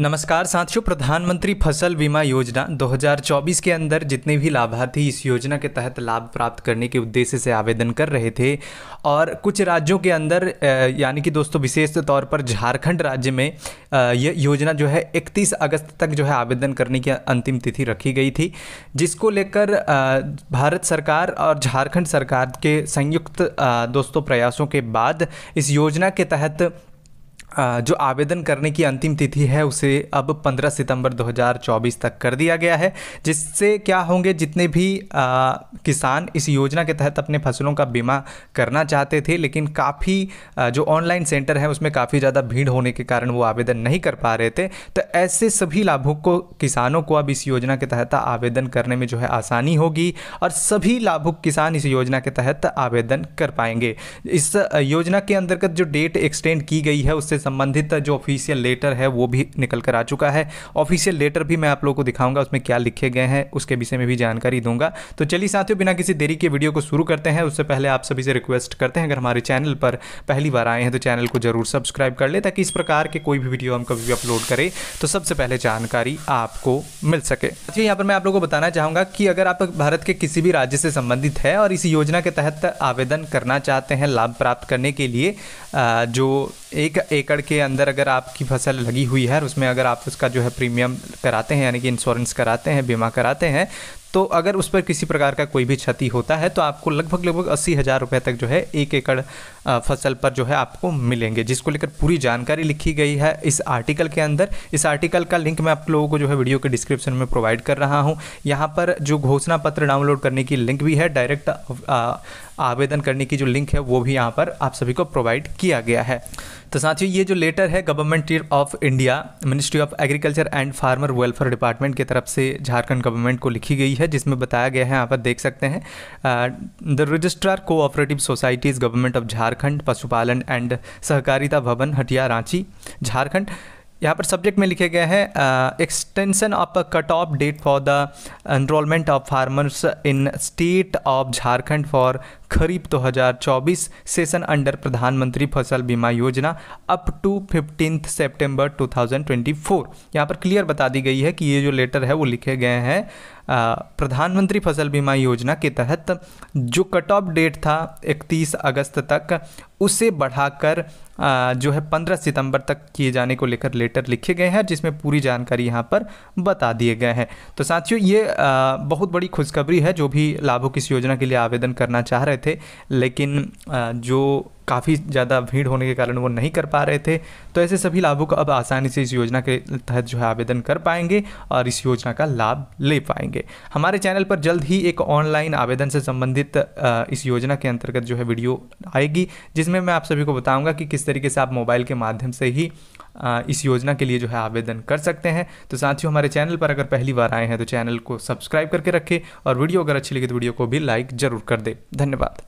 नमस्कार साथियों प्रधानमंत्री फसल बीमा योजना 2024 के अंदर जितने भी लाभार्थी इस योजना के तहत लाभ प्राप्त करने के उद्देश्य से आवेदन कर रहे थे और कुछ राज्यों के अंदर यानी कि दोस्तों विशेष तौर पर झारखंड राज्य में यह योजना जो है 31 अगस्त तक जो है आवेदन करने की अंतिम तिथि रखी गई थी जिसको लेकर भारत सरकार और झारखंड सरकार के संयुक्त दोस्तों प्रयासों के बाद इस योजना के तहत जो आवेदन करने की अंतिम तिथि है उसे अब 15 सितंबर 2024 तक कर दिया गया है जिससे क्या होंगे जितने भी आ, किसान इस योजना के तहत अपने फसलों का बीमा करना चाहते थे लेकिन काफ़ी जो ऑनलाइन सेंटर है उसमें काफ़ी ज़्यादा भीड़ होने के कारण वो आवेदन नहीं कर पा रहे थे तो ऐसे सभी लाभों को किसानों को अब इस योजना के तहत आवेदन करने में जो है आसानी होगी और सभी लाभुक किसान इस योजना के तहत आवेदन कर पाएंगे इस योजना के अंतर्गत जो डेट एक्सटेंड की गई है उससे संबंधित जो ऑफिशियल लेटर है वो भी निकल कर आ चुका है ऑफिशियल लेटर भी मैं आप लोगों को दिखाऊंगा उसमें क्या लिखे गए हैं उसके विषय में भी जानकारी दूंगा तो चलिए साथियों बिना किसी देरी के वीडियो को शुरू करते हैं उससे पहले आप सभी से रिक्वेस्ट करते हैं अगर हमारे चैनल पर पहली बार आए हैं तो चैनल को जरूर सब्सक्राइब कर ले ताकि इस प्रकार के कोई भी वीडियो हम कभी भी अपलोड करें तो सबसे पहले जानकारी आपको मिल सके साथियों यहाँ पर मैं आप लोगों को बताना चाहूँगा कि अगर आप भारत के किसी भी राज्य से संबंधित है और इस योजना के तहत आवेदन करना चाहते हैं लाभ प्राप्त करने के लिए जो एक एकड़ के अंदर अगर आपकी फसल लगी हुई है और उसमें अगर आप उसका जो है प्रीमियम कराते हैं यानी कि इंश्योरेंस कराते हैं बीमा कराते हैं तो अगर उस पर किसी प्रकार का कोई भी क्षति होता है तो आपको लगभग लगभग अस्सी हज़ार रुपये तक जो है एक एकड़ फसल पर जो है आपको मिलेंगे जिसको लेकर पूरी जानकारी लिखी गई है इस आर्टिकल के अंदर इस आर्टिकल का लिंक मैं आप लोगों को जो है वीडियो के डिस्क्रिप्शन में प्रोवाइड कर रहा हूँ यहाँ पर जो घोषणा पत्र डाउनलोड करने की लिंक भी है डायरेक्ट आवेदन करने की जो लिंक है वो भी यहाँ पर आप सभी को प्रोवाइड किया गया है तो साथियों ये जो लेटर है government of India ministry of agriculture and farmer welfare department की तरफ से झारखंड गवर्नमेंट को लिखी गई है जिसमें बताया गया है यहाँ पर देख सकते हैं the registrar cooperative societies government of Jharkhand पशुपालन एंड सहकारिता भवन हटिया रांची झारखंड यहाँ पर सब्जेक्ट में लिखे गए हैं extension of a cut off date for the enrolment of farmers in state of Jharkhand for kharif 2024 session under Pradhan Mantri Fasal बीमा योजना अप टू फिफ्टीन सेप्टेम्बर 2024 यहाँ पर क्लियर बता दी गई है कि ये जो लेटर है वो लिखे गए हैं प्रधानमंत्री फसल बीमा योजना के तहत जो कट ऑफ डेट था 31 अगस्त तक उसे बढ़ाकर जो है 15 सितंबर तक किए जाने को लेकर लेटर लिखे गए हैं जिसमें पूरी जानकारी यहाँ पर बता दिए गए हैं तो साथियों ये बहुत बड़ी खुशखबरी है जो भी लाभुक इस योजना के लिए आवेदन करना चाह रहे थे लेकिन जो काफ़ी ज़्यादा भीड़ होने के कारण वो नहीं कर पा रहे थे तो ऐसे सभी लाभुक अब आसानी से इस योजना के तहत जो है आवेदन कर पाएंगे और इस योजना का लाभ ले पाएंगे हमारे चैनल पर जल्द ही एक ऑनलाइन आवेदन से संबंधित इस योजना के अंतर्गत जो है वीडियो आएगी जिसमें मैं आप सभी को बताऊँगा कि किस तरीके से आप मोबाइल के माध्यम से ही इस योजना के लिए जो है आवेदन कर सकते हैं तो साथियों हमारे चैनल पर अगर पहली बार आए हैं तो चैनल को सब्सक्राइब करके रखें और वीडियो अगर अच्छी लगी तो वीडियो को भी लाइक ज़रूर कर दें धन्यवाद